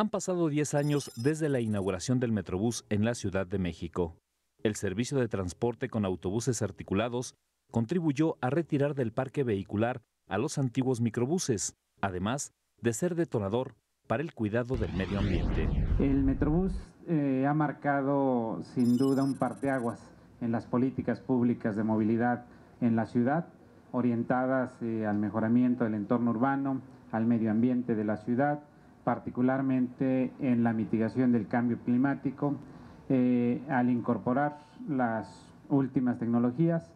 Han pasado 10 años desde la inauguración del Metrobús en la Ciudad de México. El servicio de transporte con autobuses articulados contribuyó a retirar del parque vehicular a los antiguos microbuses, además de ser detonador para el cuidado del medio ambiente. El Metrobús eh, ha marcado sin duda un parteaguas en las políticas públicas de movilidad en la ciudad, orientadas eh, al mejoramiento del entorno urbano, al medio ambiente de la ciudad, particularmente en la mitigación del cambio climático, eh, al incorporar las últimas tecnologías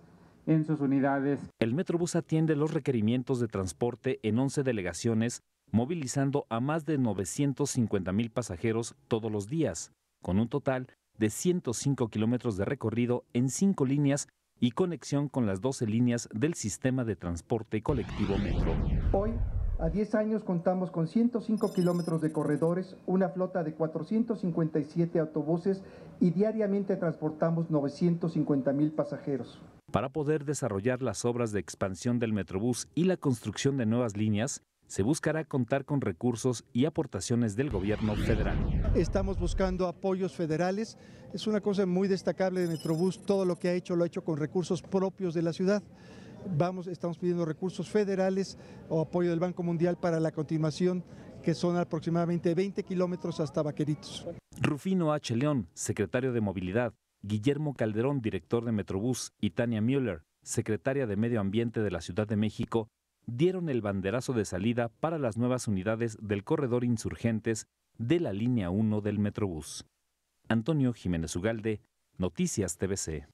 en sus unidades. El Metrobús atiende los requerimientos de transporte en 11 delegaciones, movilizando a más de 950 mil pasajeros todos los días, con un total de 105 kilómetros de recorrido en cinco líneas y conexión con las 12 líneas del sistema de transporte colectivo Metro. Hoy a 10 años contamos con 105 kilómetros de corredores, una flota de 457 autobuses y diariamente transportamos 950 mil pasajeros. Para poder desarrollar las obras de expansión del Metrobús y la construcción de nuevas líneas, se buscará contar con recursos y aportaciones del gobierno federal. Estamos buscando apoyos federales. Es una cosa muy destacable de Metrobús. Todo lo que ha hecho lo ha hecho con recursos propios de la ciudad vamos, estamos pidiendo recursos federales o apoyo del Banco Mundial para la continuación, que son aproximadamente 20 kilómetros hasta Vaqueritos. Rufino H. León, secretario de Movilidad, Guillermo Calderón, director de Metrobús, y Tania Müller, secretaria de Medio Ambiente de la Ciudad de México, dieron el banderazo de salida para las nuevas unidades del corredor insurgentes de la línea 1 del Metrobús. Antonio Jiménez Ugalde, Noticias TVC.